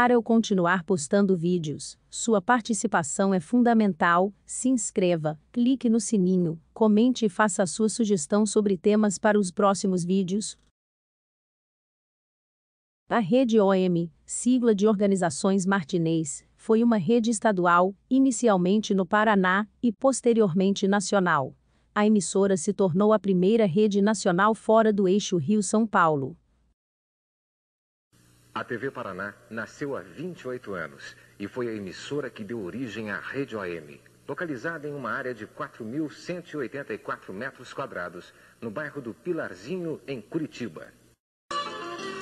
Para eu continuar postando vídeos, sua participação é fundamental. Se inscreva, clique no sininho, comente e faça sua sugestão sobre temas para os próximos vídeos. A Rede OM, sigla de Organizações Martinez, foi uma rede estadual, inicialmente no Paraná e posteriormente nacional. A emissora se tornou a primeira rede nacional fora do eixo Rio-São Paulo. A TV Paraná nasceu há 28 anos e foi a emissora que deu origem à Rede OM, localizada em uma área de 4.184 metros quadrados, no bairro do Pilarzinho, em Curitiba.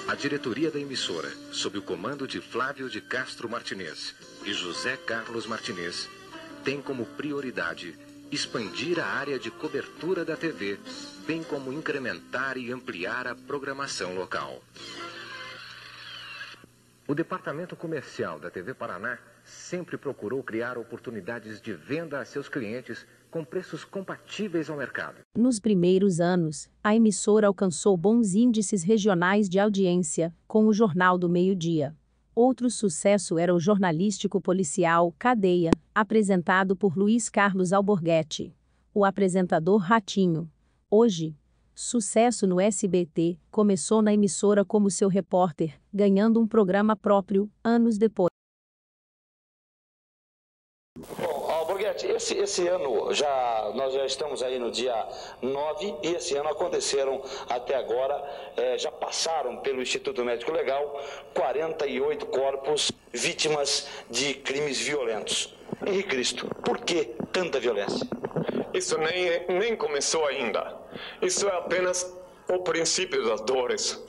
A diretoria da emissora, sob o comando de Flávio de Castro Martinez e José Carlos Martinez, tem como prioridade expandir a área de cobertura da TV, bem como incrementar e ampliar a programação local. O departamento comercial da TV Paraná sempre procurou criar oportunidades de venda a seus clientes com preços compatíveis ao mercado. Nos primeiros anos, a emissora alcançou bons índices regionais de audiência, com o Jornal do Meio-Dia. Outro sucesso era o jornalístico policial Cadeia, apresentado por Luiz Carlos Alborguete. O apresentador Ratinho. Hoje, Sucesso no SBT, começou na emissora como seu repórter, ganhando um programa próprio, anos depois. Bom, Alborguete, esse, esse ano já, nós já estamos aí no dia 9 e esse ano aconteceram até agora, é, já passaram pelo Instituto Médico Legal 48 corpos vítimas de crimes violentos. Henrique Cristo, por que tanta violência? Isso nem, nem começou ainda. Isso é apenas o princípio das dores.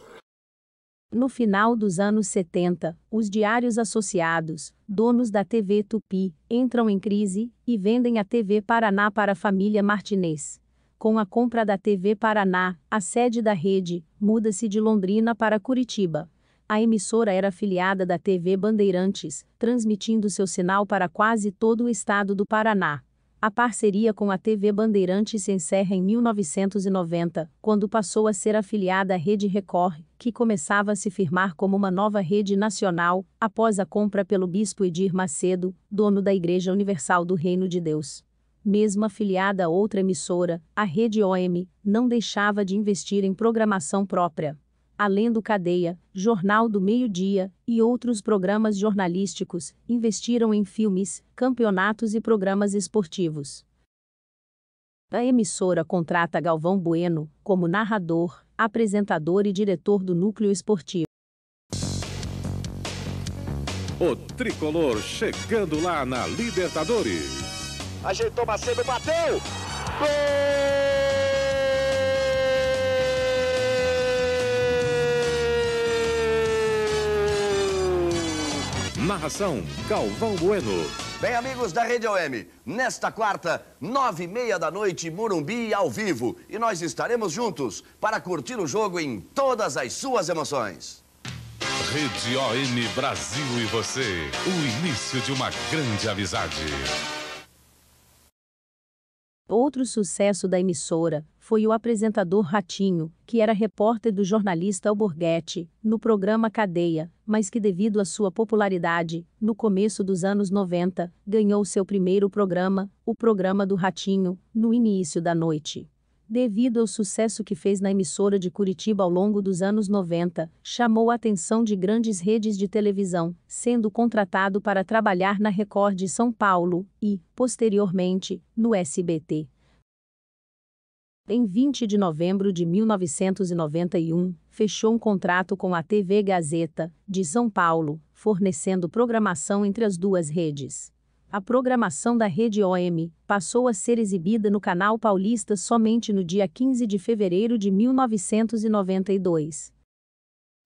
No final dos anos 70, os diários associados, donos da TV Tupi, entram em crise e vendem a TV Paraná para a família Martinez. Com a compra da TV Paraná, a sede da rede muda-se de Londrina para Curitiba. A emissora era afiliada da TV Bandeirantes, transmitindo seu sinal para quase todo o estado do Paraná. A parceria com a TV Bandeirantes se encerra em 1990, quando passou a ser afiliada à Rede Record, que começava a se firmar como uma nova rede nacional, após a compra pelo bispo Edir Macedo, dono da Igreja Universal do Reino de Deus. Mesmo afiliada a outra emissora, a Rede OM não deixava de investir em programação própria além do Cadeia, Jornal do Meio-Dia e outros programas jornalísticos, investiram em filmes, campeonatos e programas esportivos. A emissora contrata Galvão Bueno como narrador, apresentador e diretor do núcleo esportivo. O tricolor chegando lá na Libertadores. Ajeitou Macedo, bateu! Gol! Narração, Galvão Bueno. Bem, amigos da Rede OM, nesta quarta, nove e meia da noite, Morumbi ao vivo. E nós estaremos juntos para curtir o jogo em todas as suas emoções. Rede OM Brasil e você, o início de uma grande amizade. Outro sucesso da emissora foi o apresentador Ratinho, que era repórter do jornalista Alborguete, no programa Cadeia, mas que, devido à sua popularidade, no começo dos anos 90, ganhou seu primeiro programa, o Programa do Ratinho, no início da noite. Devido ao sucesso que fez na emissora de Curitiba ao longo dos anos 90, chamou a atenção de grandes redes de televisão, sendo contratado para trabalhar na Record de São Paulo e, posteriormente, no SBT em 20 de novembro de 1991, fechou um contrato com a TV Gazeta, de São Paulo, fornecendo programação entre as duas redes. A programação da rede OM passou a ser exibida no canal paulista somente no dia 15 de fevereiro de 1992.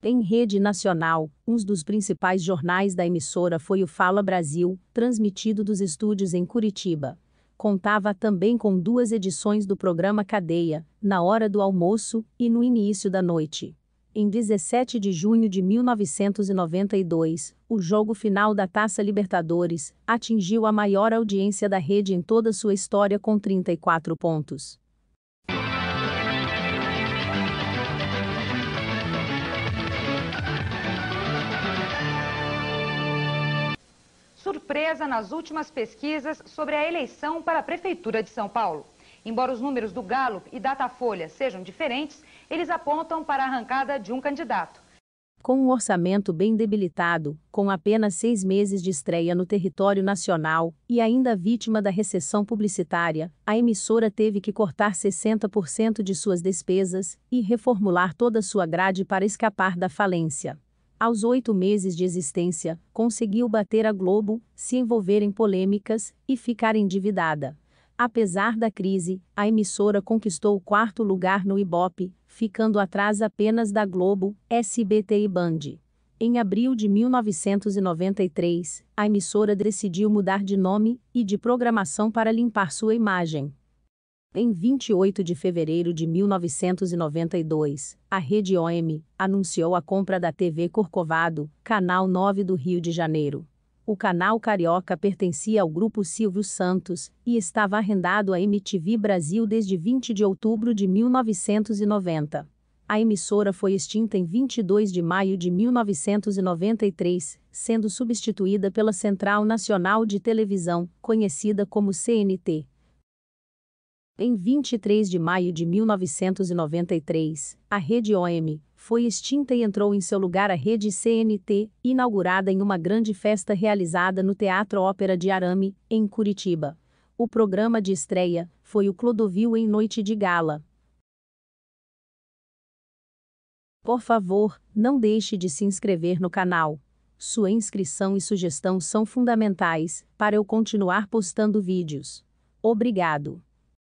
Em rede nacional, um dos principais jornais da emissora foi o Fala Brasil, transmitido dos estúdios em Curitiba contava também com duas edições do programa Cadeia, na hora do almoço e no início da noite. Em 17 de junho de 1992, o jogo final da Taça Libertadores atingiu a maior audiência da rede em toda sua história com 34 pontos. surpresa nas últimas pesquisas sobre a eleição para a Prefeitura de São Paulo. Embora os números do Gallup e Datafolha sejam diferentes, eles apontam para a arrancada de um candidato. Com um orçamento bem debilitado, com apenas seis meses de estreia no território nacional e ainda vítima da recessão publicitária, a emissora teve que cortar 60% de suas despesas e reformular toda sua grade para escapar da falência aos oito meses de existência, conseguiu bater a Globo, se envolver em polêmicas e ficar endividada. Apesar da crise, a emissora conquistou o quarto lugar no Ibope, ficando atrás apenas da Globo, SBT e Band. Em abril de 1993, a emissora decidiu mudar de nome e de programação para limpar sua imagem. Em 28 de fevereiro de 1992, a Rede OM anunciou a compra da TV Corcovado, Canal 9 do Rio de Janeiro. O canal carioca pertencia ao grupo Silvio Santos e estava arrendado à MTV Brasil desde 20 de outubro de 1990. A emissora foi extinta em 22 de maio de 1993, sendo substituída pela Central Nacional de Televisão, conhecida como CNT. Em 23 de maio de 1993, a rede OM foi extinta e entrou em seu lugar a rede CNT, inaugurada em uma grande festa realizada no Teatro Ópera de Arame, em Curitiba. O programa de estreia foi o Clodovil em Noite de Gala. Por favor, não deixe de se inscrever no canal. Sua inscrição e sugestão são fundamentais para eu continuar postando vídeos. Obrigado!